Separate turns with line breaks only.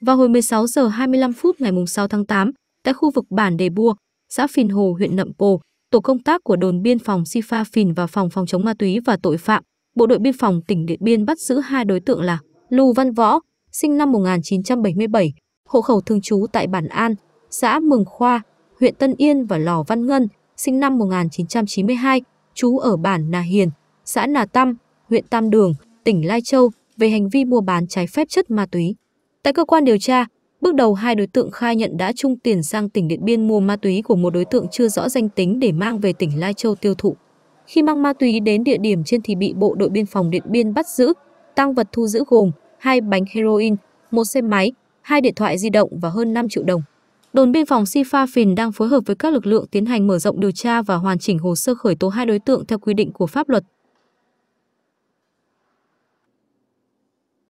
Vào hồi 16 giờ 25 phút ngày 6 tháng 8, tại khu vực bản Đề Bua, xã Phìn Hồ, huyện Nậm Pồ, tổ công tác của đồn biên phòng Sifa Phìn và phòng phòng chống ma túy và tội phạm, bộ đội biên phòng tỉnh Điện Biên bắt giữ hai đối tượng là Lù Văn Võ, sinh năm 1977, hộ khẩu thường trú tại bản An, xã Mường Khoa, huyện Tân Yên và Lò Văn Ngân, sinh năm 1992, trú ở bản Nà Hiền, xã Nà Tâm, huyện Tam Đường, tỉnh Lai Châu về hành vi mua bán trái phép chất ma túy. Tại cơ quan điều tra, bước đầu hai đối tượng khai nhận đã chung tiền sang tỉnh Điện Biên mua ma túy của một đối tượng chưa rõ danh tính để mang về tỉnh Lai Châu tiêu thụ. Khi mang ma túy đến địa điểm trên thì bị bộ đội biên phòng Điện Biên bắt giữ. Tăng vật thu giữ gồm hai bánh heroin, một xe máy, hai điện thoại di động và hơn 5 triệu đồng. Đồn biên phòng Sifa Phìn đang phối hợp với các lực lượng tiến hành mở rộng điều tra và hoàn chỉnh hồ sơ khởi tố hai đối tượng theo quy định của pháp luật.